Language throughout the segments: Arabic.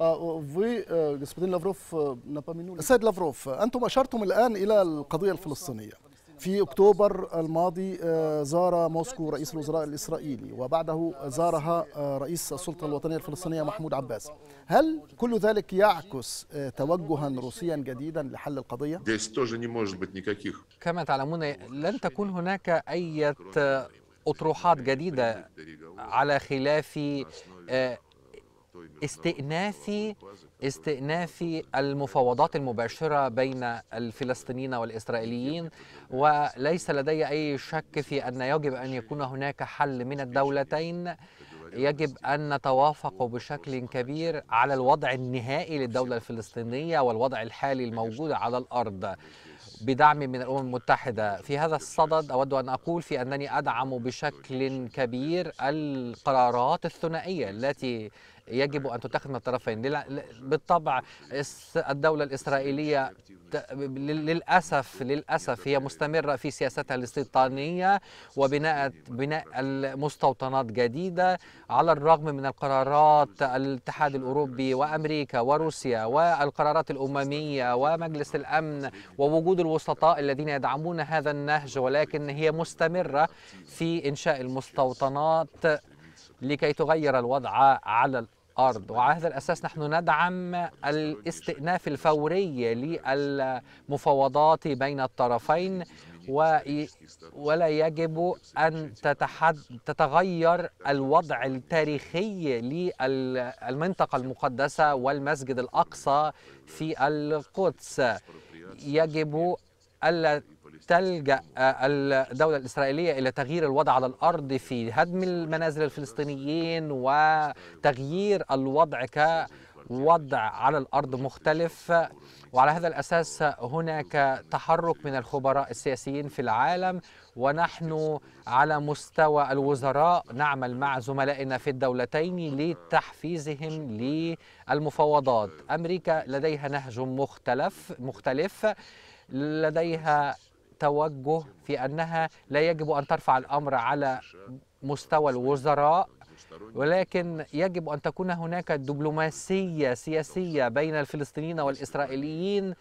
آه، وي آه، господин لافروف آه، السيد لافروف انتم اشرتم الان الى القضيه الفلسطينيه في اكتوبر الماضي زار موسكو رئيس الوزراء الاسرائيلي وبعده زارها رئيس السلطه الوطنيه الفلسطينيه محمود عباس هل كل ذلك يعكس توجها روسيا جديدا لحل القضيه كما تعلمون لن تكون هناك اي اطروحات جديده على خلاف استئناف استئناف المفاوضات المباشره بين الفلسطينيين والاسرائيليين وليس لدي اي شك في ان يجب ان يكون هناك حل من الدولتين يجب أن نتوافق بشكل كبير على الوضع النهائي للدولة الفلسطينية والوضع الحالي الموجود على الأرض بدعم من الأمم المتحدة في هذا الصدد أود أن أقول في أنني أدعم بشكل كبير القرارات الثنائية التي يجب أن تتخذ من الطرفين بالطبع الدولة الإسرائيلية للأسف للأسف هي مستمرة في سياستها الاستيطانية وبناء بناء المستوطنات جديدة على الرغم من القرارات الاتحاد الأوروبي وأمريكا وروسيا والقرارات الأممية ومجلس الأمن ووجود الوسطاء الذين يدعمون هذا النهج ولكن هي مستمرة في إنشاء المستوطنات لكي تغير الوضع على أرض وعلى هذا الأساس نحن ندعم الاستئناف الفوري للمفاوضات بين الطرفين ولا يجب أن تتحد تتغير الوضع التاريخي للمنطقة المقدسة والمسجد الأقصى في القدس يجب ألا تلجأ آه، الدولة الإسرائيلية إلى تغيير الوضع على الأرض في هدم المنازل الفلسطينيين وتغيير الوضع ك وضع على الارض مختلف وعلى هذا الاساس هناك تحرك من الخبراء السياسيين في العالم ونحن على مستوى الوزراء نعمل مع زملائنا في الدولتين لتحفيزهم للمفاوضات امريكا لديها نهج مختلف مختلف لديها توجه في أنها لا يجب أن ترفع الأمر على مستوى الوزراء ولكن يجب أن تكون هناك دبلوماسية سياسية بين الفلسطينيين والإسرائيليين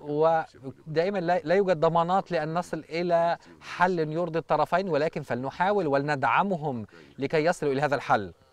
ودائما لا يوجد ضمانات لأن نصل إلى حل يرضي الطرفين ولكن فلنحاول ولندعمهم لكي يصلوا إلى هذا الحل